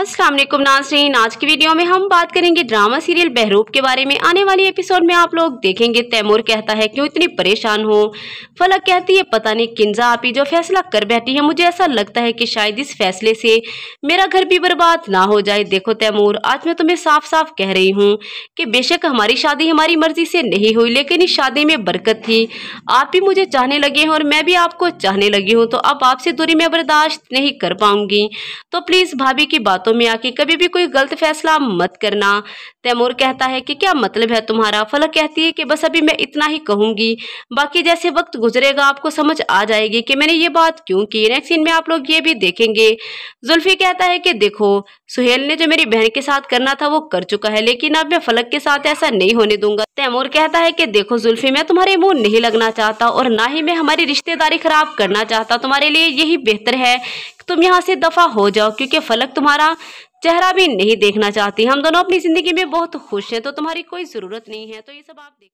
अस्सलाम वालेकुम नाजरीन आज की वीडियो में हम बात करेंगे ड्रामा सीरियल बहरूप के बारे में आने वाली एपिसोड में आप लोग देखेंगे तैमूर कहता है क्यों इतनी परेशान हो फलक कहती है पता नहीं किंजा आप ही जो फैसला कर बैठी है मुझे ऐसा लगता है कि शायद इस फैसले से मेरा घर भी बर्बाद ना हो जाए देखो तैमूर आज मैं तुम्हें साफ साफ कह रही हूँ कि बेशक हमारी शादी हमारी मर्जी से नहीं हुई लेकिन इस शादी में बरकत थी आप भी मुझे चाहने लगे हैं और मैं भी आपको चाहने लगी हूँ तो अब आपसे दूरी में बर्दाश्त नहीं कर पाऊंगी तो प्लीज़ भाभी की बातों बातों में आके कभी भी कोई गलत फैसला मत करना तैमूर कहता है कि क्या मतलब है तुम्हारा फलक कहती है कि बस अभी मैं इतना ही कहूंगी बाकी जैसे वक्त गुजरेगा आपको समझ आ जाएगी कि मैंने ये बात क्यों की नेक्स्ट सीन में आप लोग ये भी देखेंगे जुल्फी कहता है कि देखो सुहेल ने जो मेरी बहन के साथ करना था वो कर चुका है लेकिन अब मैं फलक के साथ ऐसा नहीं होने दूंगा तैमूर कहता है कि देखो जुल्फी मैं तुम्हारे मुंह नहीं लगना चाहता और ना ही मैं हमारी रिश्तेदारी खराब करना चाहता तुम्हारे लिए यही बेहतर है कि तुम यहाँ से दफा हो जाओ क्योंकि फलक तुम्हारा चेहरा भी नहीं देखना चाहती हम दोनों अपनी जिंदगी में बहुत खुश हैं तो तुम्हारी कोई जरूरत नहीं है तो ये सब आप देख